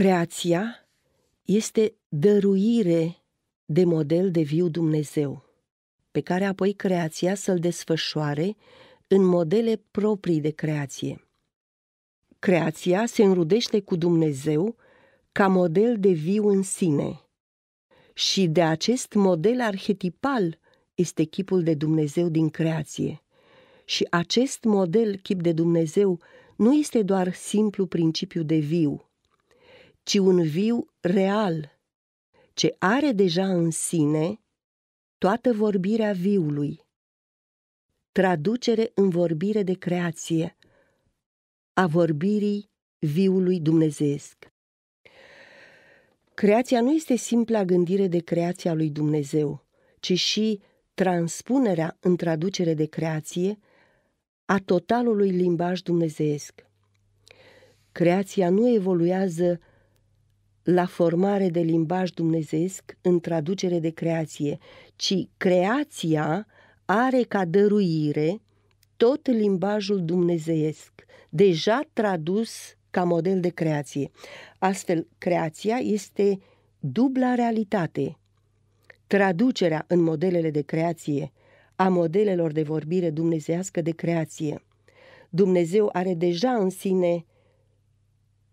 Creația este dăruire de model de viu Dumnezeu, pe care apoi creația să-l desfășoare în modele proprii de creație. Creația se înrudește cu Dumnezeu ca model de viu în sine și de acest model arhetipal este chipul de Dumnezeu din creație. Și acest model, chip de Dumnezeu, nu este doar simplu principiu de viu – ci un viu real, ce are deja în sine toată vorbirea viului. Traducere în vorbire de creație a vorbirii viului dumnezeesc. Creația nu este simpla gândire de creația lui Dumnezeu, ci și transpunerea în traducere de creație a totalului limbaj dumnezeesc. Creația nu evoluează la formare de limbaj dumnezeesc în traducere de creație, ci creația are ca dăruire tot limbajul dumnezeesc, deja tradus ca model de creație. Astfel, creația este dubla realitate. Traducerea în modelele de creație a modelelor de vorbire dumnezească de creație. Dumnezeu are deja în sine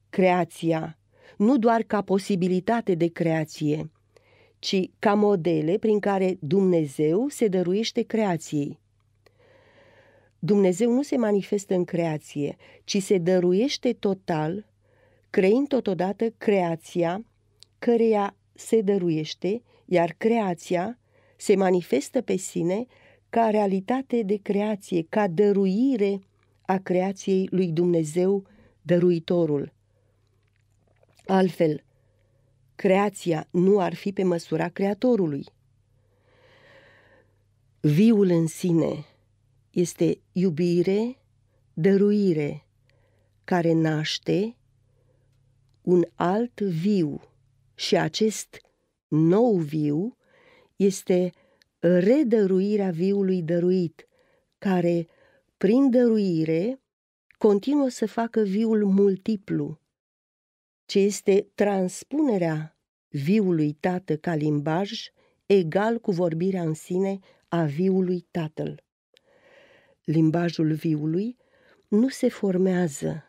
creația nu doar ca posibilitate de creație, ci ca modele prin care Dumnezeu se dăruiește creației. Dumnezeu nu se manifestă în creație, ci se dăruiește total, creind totodată creația, căreia se dăruiește, iar creația se manifestă pe sine ca realitate de creație, ca dăruire a creației lui Dumnezeu, dăruitorul. Altfel, creația nu ar fi pe măsura creatorului. Viul în sine este iubire, dăruire, care naște un alt viu și acest nou viu este redăruirea viului dăruit, care, prin dăruire, continuă să facă viul multiplu, ce este transpunerea viului tată ca limbaj egal cu vorbirea în sine a viului tatăl. Limbajul viului nu se formează,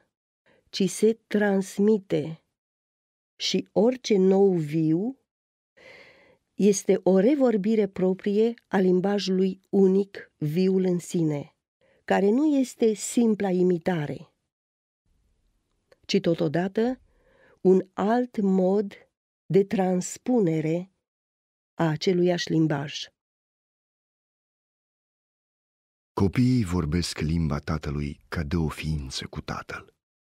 ci se transmite și orice nou viu este o revorbire proprie a limbajului unic, viul în sine, care nu este simpla imitare, ci totodată un alt mod de transpunere a aceluiași limbaj. Copiii vorbesc limba tatălui ca de o ființă cu tatăl,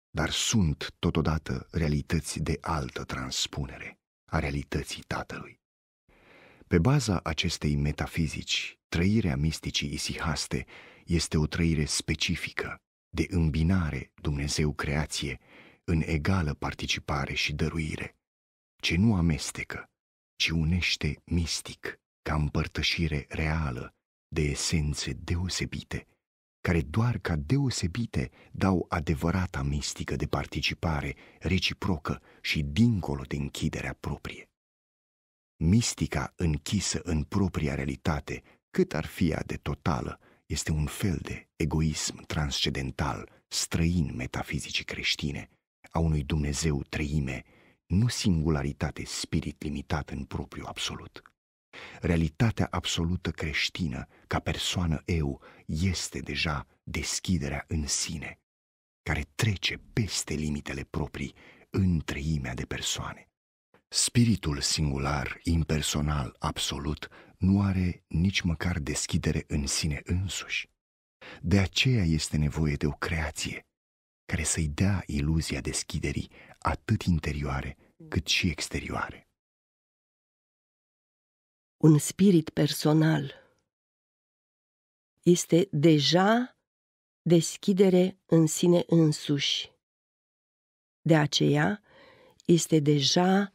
dar sunt totodată realități de altă transpunere a realității tatălui. Pe baza acestei metafizici, trăirea misticii isihaste este o trăire specifică, de îmbinare Dumnezeu-creație, în egală participare și dăruire, ce nu amestecă, ci unește mistic, ca împărtășire reală de esențe deosebite, care doar ca deosebite dau adevărata mistică de participare reciprocă și dincolo de închiderea proprie. Mistica închisă în propria realitate, cât ar fi ea de totală, este un fel de egoism transcendental, străin metafizicii creștine, a unui Dumnezeu treime, nu singularitate, spirit limitat în propriu absolut. Realitatea absolută creștină, ca persoană eu, este deja deschiderea în sine, care trece peste limitele proprii în treimea de persoane. Spiritul singular, impersonal, absolut, nu are nici măcar deschidere în sine însuși. De aceea este nevoie de o creație, care să-i dea iluzia deschiderii atât interioare cât și exterioare. Un spirit personal este deja deschidere în sine însuși. De aceea, este deja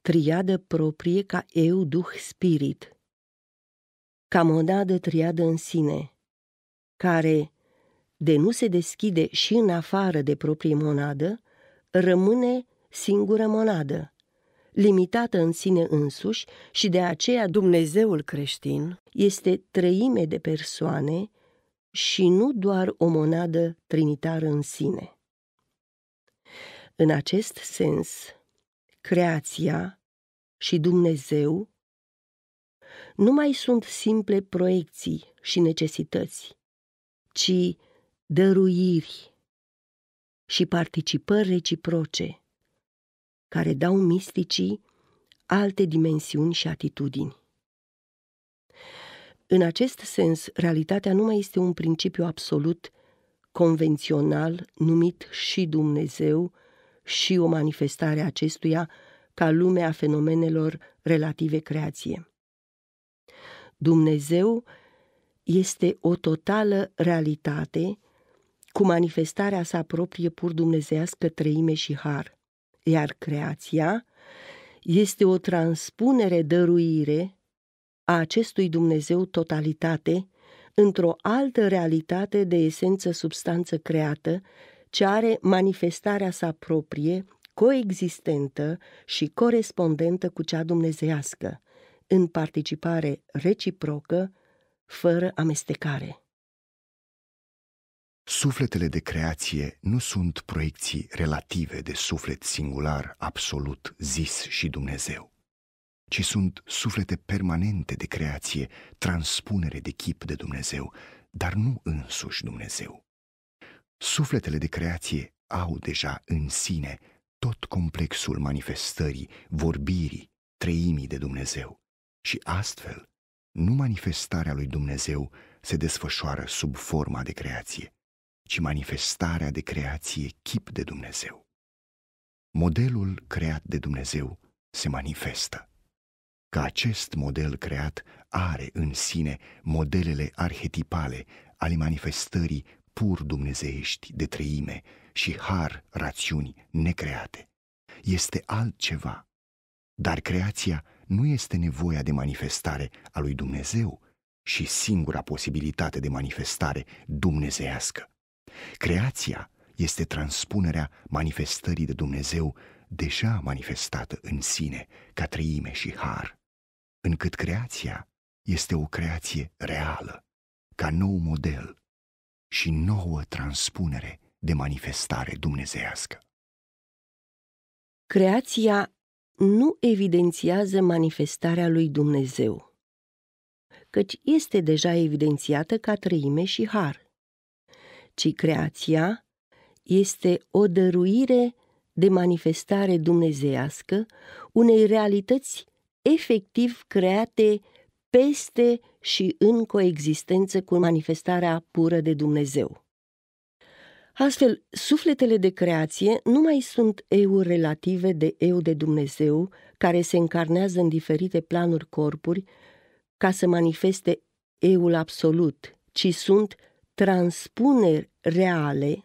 triadă proprie ca eu, Duh, Spirit, ca monadă triadă în sine, care de nu se deschide și în afară de proprie monadă, rămâne singură monadă, limitată în sine însuși și de aceea Dumnezeul creștin este trăime de persoane și nu doar o monadă trinitară în sine. În acest sens, creația și Dumnezeu nu mai sunt simple proiecții și necesități, ci dăruiri și participări reciproce, care dau misticii alte dimensiuni și atitudini. În acest sens, realitatea nu mai este un principiu absolut convențional numit și Dumnezeu și o manifestare a acestuia ca lumea fenomenelor relative creație. Dumnezeu este o totală realitate cu manifestarea sa proprie pur dumnezească trăime și har, iar creația este o transpunere dăruire a acestui Dumnezeu totalitate într-o altă realitate de esență substanță creată, ce are manifestarea sa proprie, coexistentă și corespondentă cu cea dumnezească, în participare reciprocă, fără amestecare. Sufletele de creație nu sunt proiecții relative de suflet singular, absolut, zis și Dumnezeu, ci sunt suflete permanente de creație, transpunere de chip de Dumnezeu, dar nu însuși Dumnezeu. Sufletele de creație au deja în sine tot complexul manifestării, vorbirii, treimii de Dumnezeu și astfel nu manifestarea lui Dumnezeu se desfășoară sub forma de creație, ci manifestarea de creație chip de Dumnezeu. Modelul creat de Dumnezeu se manifestă. Că acest model creat are în sine modelele arhetipale ale manifestării pur dumnezeiești de trăime și har rațiuni necreate. Este altceva. Dar creația nu este nevoia de manifestare a lui Dumnezeu și singura posibilitate de manifestare dumnezeiască. Creația este transpunerea manifestării de Dumnezeu deja manifestată în sine ca trăime și har, încât creația este o creație reală, ca nou model și nouă transpunere de manifestare dumnezească. Creația nu evidențiază manifestarea lui Dumnezeu, căci este deja evidențiată ca trăime și har ci creația, este o dăruire de manifestare dumnezeiască unei realități efectiv create peste și în coexistență cu manifestarea pură de Dumnezeu. Astfel, sufletele de creație nu mai sunt eu relative de eu de Dumnezeu, care se încarnează în diferite planuri corpuri ca să manifeste eul absolut, ci sunt transpuneri reale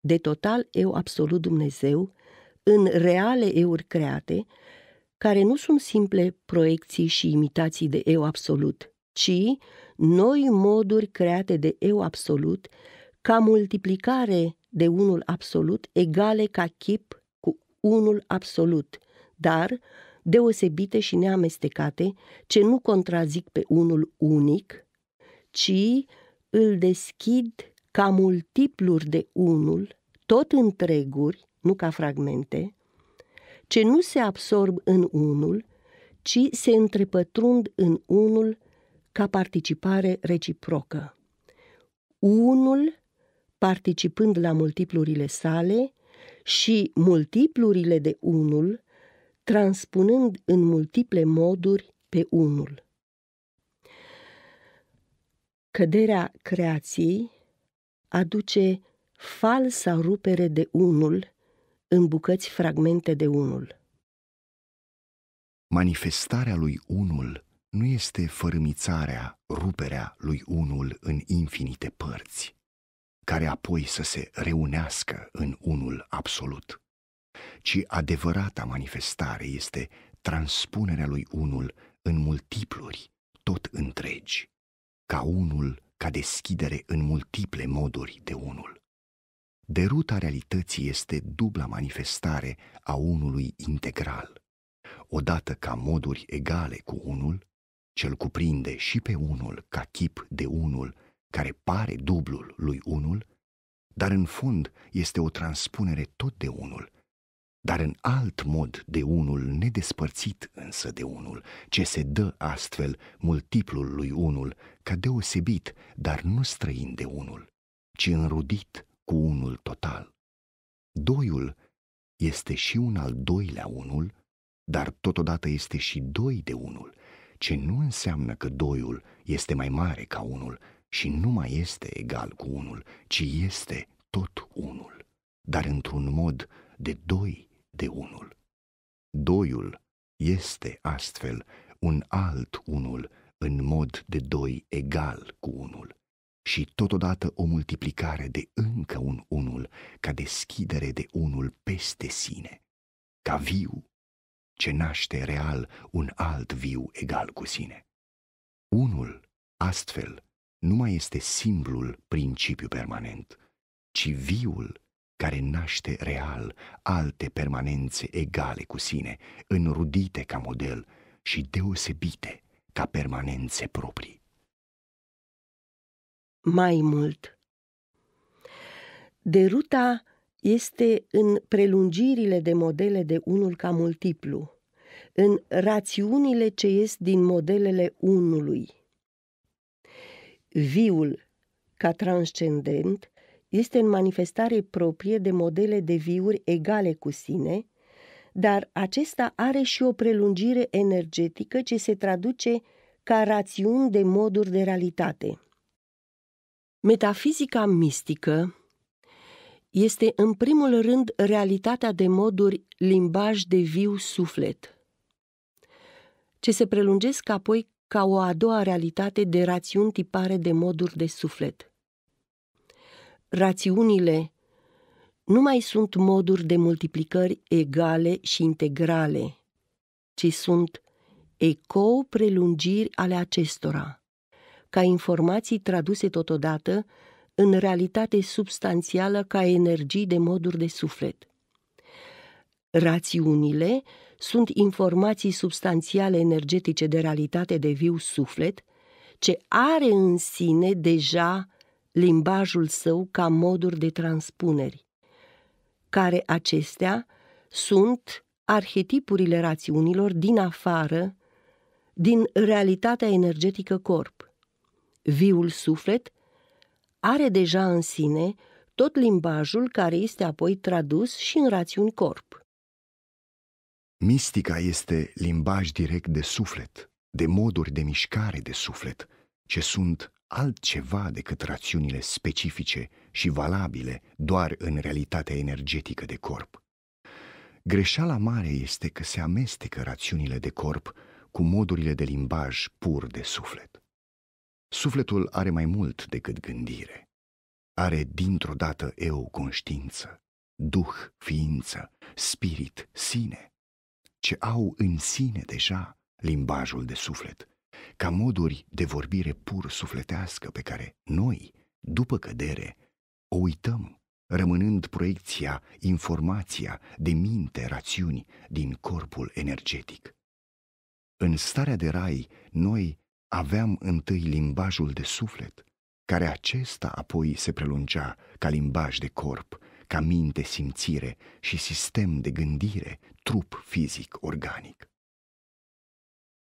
de total eu absolut Dumnezeu în reale euri create, care nu sunt simple proiecții și imitații de eu absolut, ci noi moduri create de eu absolut ca multiplicare de unul absolut egale ca chip cu unul absolut, dar deosebite și neamestecate, ce nu contrazic pe unul unic, ci îl deschid ca multipluri de unul, tot întreguri, nu ca fragmente, ce nu se absorb în unul, ci se întrepătrund în unul ca participare reciprocă. Unul participând la multiplurile sale și multiplurile de unul transpunând în multiple moduri pe unul. Căderea creației aduce falsa rupere de unul în bucăți fragmente de unul. Manifestarea lui unul nu este fărâmițarea, ruperea lui unul în infinite părți, care apoi să se reunească în unul absolut, ci adevărata manifestare este transpunerea lui unul în multipluri, tot întregi ca unul, ca deschidere în multiple moduri de unul. Deruta realității este dubla manifestare a unului integral, odată ca moduri egale cu unul, cel cuprinde și pe unul ca chip de unul care pare dublul lui unul, dar în fond este o transpunere tot de unul, dar în alt mod de unul, nedespărțit însă de unul, ce se dă astfel multiplul lui unul, ca deosebit, dar nu străin de unul, ci înrudit cu unul total. Doiul este și un al doilea unul, dar totodată este și doi de unul, ce nu înseamnă că doiul este mai mare ca unul și nu mai este egal cu unul, ci este tot unul, dar într-un mod de doi de unul. Doiul este astfel un alt unul în mod de doi egal cu unul și totodată o multiplicare de încă un unul ca deschidere de unul peste sine, ca viu ce naște real un alt viu egal cu sine. Unul, astfel, nu mai este simplul principiu permanent, ci viul care naște real alte permanențe egale cu sine, înrudite ca model și deosebite ca permanențe proprii. Mai mult Deruta este în prelungirile de modele de unul ca multiplu, în rațiunile ce ies din modelele unului. Viul, ca transcendent, este în manifestare proprie de modele de viuri egale cu sine, dar acesta are și o prelungire energetică ce se traduce ca rațiuni de moduri de realitate. Metafizica mistică este în primul rând realitatea de moduri limbaj de viu suflet, ce se prelungesc apoi ca o a doua realitate de rațiuni tipare de moduri de suflet rațiunile nu mai sunt moduri de multiplicări egale și integrale, ci sunt ecou prelungiri ale acestora, ca informații traduse totodată în realitate substanțială ca energii de moduri de suflet. Rațiunile sunt informații substanțiale energetice de realitate de viu suflet, ce are în sine deja limbajul său ca moduri de transpuneri, care acestea sunt arhetipurile rațiunilor din afară, din realitatea energetică corp. Viul suflet are deja în sine tot limbajul care este apoi tradus și în rațiuni corp. Mistica este limbaj direct de suflet, de moduri de mișcare de suflet, ce sunt altceva decât rațiunile specifice și valabile doar în realitatea energetică de corp. Greșeala mare este că se amestecă rațiunile de corp cu modurile de limbaj pur de suflet. Sufletul are mai mult decât gândire. Are dintr-o dată eu conștiință, duh ființă, spirit sine, ce au în sine deja limbajul de suflet, ca moduri de vorbire pur sufletească pe care noi, după cădere, o uităm, rămânând proiecția, informația de minte, rațiuni din corpul energetic. În starea de rai, noi aveam întâi limbajul de suflet, care acesta apoi se prelungea ca limbaj de corp, ca minte simțire și sistem de gândire, trup fizic organic.